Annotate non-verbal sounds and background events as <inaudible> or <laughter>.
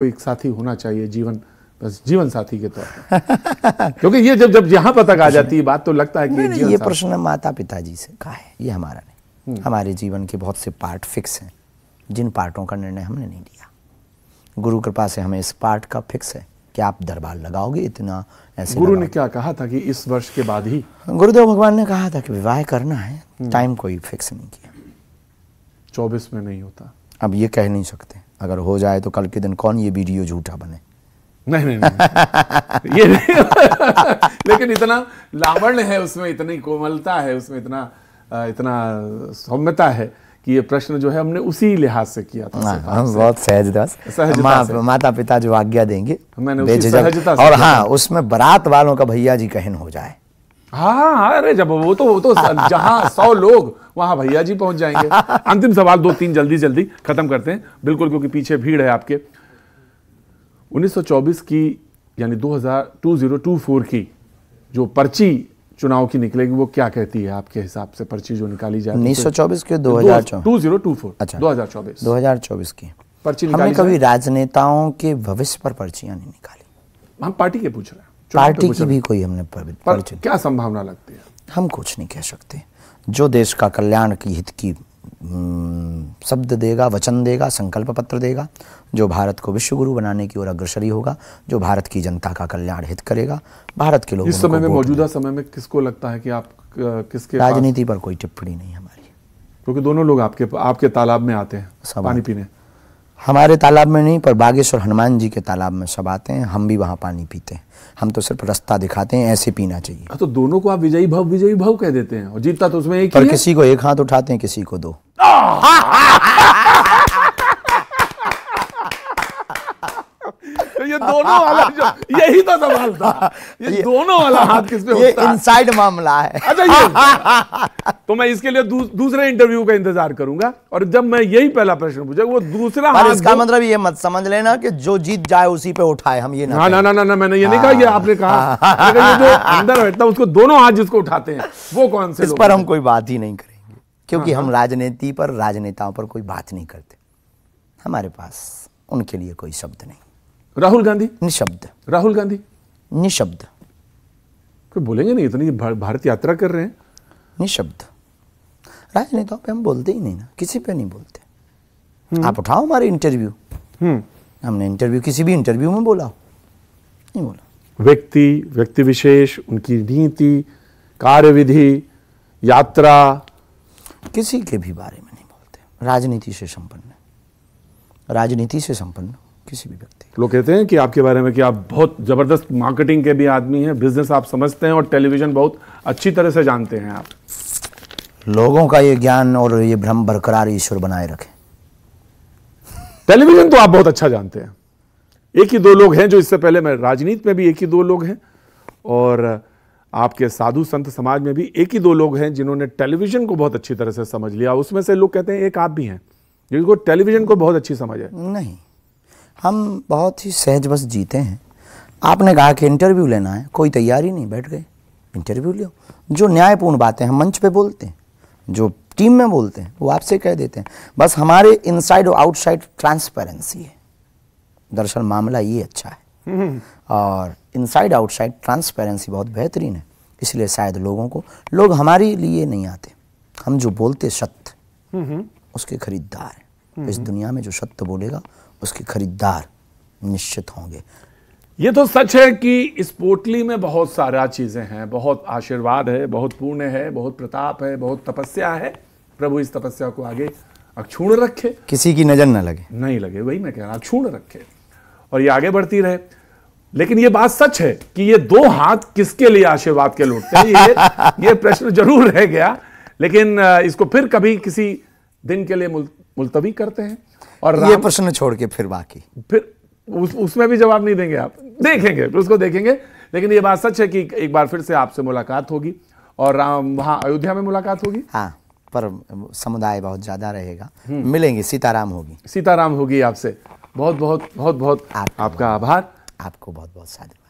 कोई एक साथी होना चाहिए जीवन बस जीवन साथी के तौर पर <laughs> क्योंकि ये जब जब यहाँ पर तक आ जाती है बात तो लगता है कि नहीं, नहीं, ये प्रश्न माता पिताजी से कहा है ये हमारा नहीं हम्म। हमारे जीवन के बहुत से पार्ट फिक्स हैं जिन पार्टों का निर्णय हमने नहीं लिया गुरु कृपा से हमें इस पार्ट का फिक्स है कि आप दरबार लगाओगे इतना ऐसे गुरु ने क्या कहा था कि इस वर्ष के बाद ही गुरुदेव भगवान ने कहा था कि विवाह करना है हम्म। टाइम कोई फिक्स नहीं किया चौबीस में नहीं होता अब ये कह नहीं सकते अगर हो जाए तो कल के दिन कौन ये वीडियो झूठा बने नहीं नहीं, नहीं। ये नहीं। लेकिन इतना लावण्य है उसमें इतनी कोमलता है उसमें इतना इतना सौम्यता है कि ये प्रश्न जो है हमने उसी लिहाज से किया था हम हाँ, बहुत सहज दस मा, माता पिता जो आज्ञा देंगे मैंने और हाँ उसमें बरात वालों का भैया जी कहन हो जाए हाँ, हाँ हाँ अरे जब वो तो वो तो जहाँ सौ लोग वहाँ भैया जी पहुंच जाएंगे अंतिम सवाल दो तीन जल्दी जल्दी खत्म करते हैं बिल्कुल क्योंकि पीछे भीड़ है आपके 1924 की यानी 2024 की जो पर्ची चुनाव की निकलेगी वो क्या कहती है आपके हिसाब से पर्ची जो निकाली जाए उन्नीस सौ चौबीस की दो हजार टू जीरो टू फोर अच्छा दो हजार चौबीस दो हजार चौबीस की पर्ची हमने कभी राजनेताओं के भविष्य पर पर्चियां नहीं निकाली हम पार्टी के पूछ रहे हैं पार्टी तो की भी कोई हमने पर क्या संभावना लगती है हम कुछ नहीं कह सकते जो देश का कल्याण की हित की शब्द देगा वचन देगा संकल्प पत्र देगा जो भारत को विश्व गुरु बनाने की ओर अग्रसरी होगा जो भारत की जनता का कल्याण हित करेगा भारत के लोग इस समय में मौजूदा समय में किसको लगता है कि आप किसके राजनीति पर कोई टिप्पणी नहीं हमारी क्योंकि दोनों लोग आपके आपके तालाब में आते हैं पानी पीने हमारे तालाब में नहीं पर बागेश्वर हनुमान जी के तालाब में सब आते हैं हम भी वहाँ पानी पीते हैं हम तो सिर्फ रास्ता दिखाते हैं ऐसे पीना चाहिए हाँ, तो दोनों को आप विजयी भाव विजयी भाव कह देते हैं और जीतता तो उसमें एक पर किसी को एक हाथ उठाते हैं किसी को दो ये दोनों वाला जो यही तो सवाल था ये, ये दोनों वाला हाथ किस पे ये इनसाइड मामला है अच्छा ये <laughs> तो मैं इसके लिए दू, दूसरे इंटरव्यू का इंतजार करूंगा और जब मैं यही पहला प्रश्न पूछा वो दूसरा हाथ इसका मतलब ये मत समझ लेना कि जो जीत जाए उसी पे उठाए हम ये ना ना ना ना, ना मैंने ये नहीं कहा ये हाँ। आपने कहा जो अंदर बैठता उसको दोनों हाथ जिसको उठाते हैं वो कौन से इस पर हम कोई बात ही नहीं करेंगे क्योंकि हाँ, हम हाँ। राजनीति पर राजनेताओं पर कोई बात नहीं करते हमारे पास उनके लिए कोई शब्द नहीं राहुल गांधी निशब्द राहुल गांधी निशब्द कोई बोलेंगे नहीं इतनी भारत यात्रा कर रहे हैं निशब्द राजनेताओं पे हम बोलते ही नहीं ना किसी पे नहीं बोलते हम्म। आप उठाओ हमारे इंटरव्यू हम्म। हमने इंटरव्यू किसी भी इंटरव्यू में बोला नहीं बोला व्यक्ति व्यक्ति विशेष उनकी नीति कार्यविधि यात्रा किसी के भी बारे में नहीं बोलते राजनीति से संपन्न राजनीति से संपन्न किसी भी व्यक्ति लोग कहते हैं कि आपके बारे में कि आप बहुत ज़बरदस्त मार्केटिंग के भी आदमी हैं बिजनेस आप समझते हैं और टेलीविज़न बहुत अच्छी तरह से जानते हैं आप लोगों का ये ज्ञान और ये भ्रम बरकरार ईश्वर बनाए रखें टेलीविज़न तो आप बहुत अच्छा जानते हैं एक ही दो लोग हैं जो इससे पहले मैं राजनीति में भी एक ही दो लोग हैं और आपके साधु संत समाज में भी एक ही दो लोग हैं जिन्होंने टेलीविज़न को बहुत अच्छी तरह से समझ लिया उसमें से लोग कहते हैं एक आप भी हैं जिनको टेलीविज़न को बहुत अच्छी समझ है नहीं हम बहुत ही सहज बस जीते हैं आपने कहा कि इंटरव्यू लेना है कोई तैयारी नहीं बैठ गए इंटरव्यू लियो जो न्यायपूर्ण बातें हम मंच पे बोलते हैं जो टीम में बोलते हैं वो आपसे कह देते हैं बस हमारे इनसाइड और आउटसाइड ट्रांसपेरेंसी है दरअसल मामला ये अच्छा है हम्म। और इनसाइड आउटसाइड ट्रांसपेरेंसी बहुत बेहतरीन है इसलिए शायद लोगों को लोग हमारे लिए नहीं आते हम जो बोलते सत्य हम्म। उसके खरीदार हम्म। इस दुनिया में जो सत्य बोलेगा उसके खरीदार निश्चित होंगे ये तो सच है कि इस पोटली में बहुत सारा चीज़ें हैं बहुत आशीर्वाद है बहुत पुण्य है बहुत प्रताप है बहुत तपस्या है प्रभु इस तपस्या को आगे अक्षुण रखे किसी की नज़र न लगे नहीं लगे वही मैं कह रहा अक्षुण रखे और ये आगे बढ़ती रहे लेकिन ये बात सच है कि ये दो हाथ किसके लिए आशीर्वाद के लौटते हैं ये ये प्रश्न जरूर रह गया लेकिन इसको फिर कभी किसी दिन के लिए मुल, मुलतवी करते हैं और ये प्रश्न छोड़ के फिर बाकी फिर उस उसमें भी जवाब नहीं देंगे आप देखेंगे उसको देखेंगे लेकिन ये बात सच है कि एक बार फिर से आपसे मुलाकात होगी और राम वहां अयोध्या में मुलाकात होगी हाँ पर समुदाय बहुत ज़्यादा रहेगा हम्म। मिलेंगे सीताराम होगी सीताराम होगी आपसे बहुत बहुत बहुत बहुत आपका आभार आपको बहुत बहुत साधुवाद